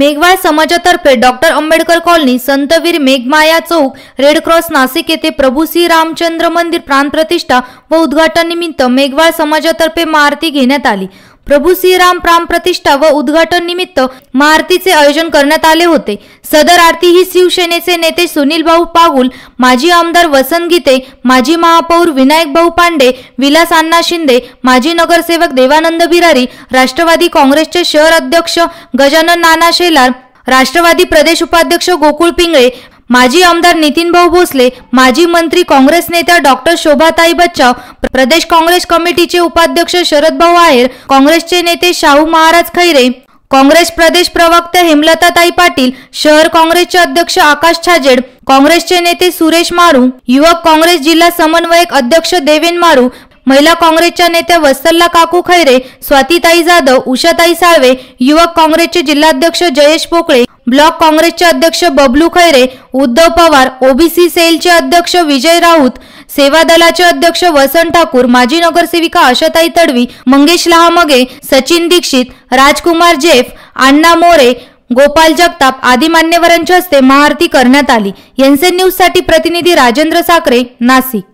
मेघवाळ समाजातर्फे doctor Ambedkar colony Santveer मेघमाया चौक रेड क्रॉस नाशिक येथे प्रभू श्री रामचंद्र मंदिर प्राणप्रतिष्ठा व उद्घाटन निमित्त मेघवाळ समाजातर्फे मारती घेण्यात आली प्रभू श्रीराम प्राम प्रतिष्ठा व उद्घाटन निमित्त महाआरतीचे आयोजन करण्यात आले होते सदर आरती ही शिवसेनेचे नेते सुनील भाऊ पागुल माजी आमदार वसंत गीते माजी महापौर विनायक भाऊ पांडे विलास अण्णा शिंदे माजी नगरसेवक देवानंद बिरारी राष्ट्रवादी काँग्रेसचे शहर अध्यक्ष गजानन नाना शेलार राष्ट्रवादी प्रदेश उपाध्यक्ष गोकुळ पिंगळे माजी आमदार भाऊ भोसले माजी मंत्री काँग्रेस नेत्या डॉक्टर शोभाताई बच्चाव प्रदेश काँग्रेस कमिटीचे उपाध्यक्ष शरदभाऊ आहेर काँग्रेसचे नेते शाहू महाराज खैरे काँग्रेस प्रदेश प्रवक्ते हेमलताताई पाटील शहर काँग्रेसचे अध्यक्ष आकाश छाजेड काँग्रेसचे नेते सुरेश मारू युवक काँग्रेस जिल्हा समन्वयक अध्यक्ष देवेन मारू महिला काँग्रेसच्या नेत्या वत्सल्ला काकू खैरे स्वातीताई जाधव उषाताई साळवे युवक काँग्रेसचे जिल्हाध्यक्ष जयेश पोकळे ब्लॉक काँग्रेसचे अध्यक्ष बबलू खैरे उद्धव पवार ओबीसी सेलचे अध्यक्ष विजय राऊत सेवा दलाचे अध्यक्ष वसंत ठाकूर माजी नगरसेविका आशाताई तडवी मंगेश लहामगे सचिन दीक्षित राजकुमार जेफ अण्णा मोरे गोपाल जगताप आदी मान्यवरांच्या हस्ते महाआरती करण्यात आली यांचे न्यूजसाठी प्रतिनिधी राजेंद्र साकरे नाशिक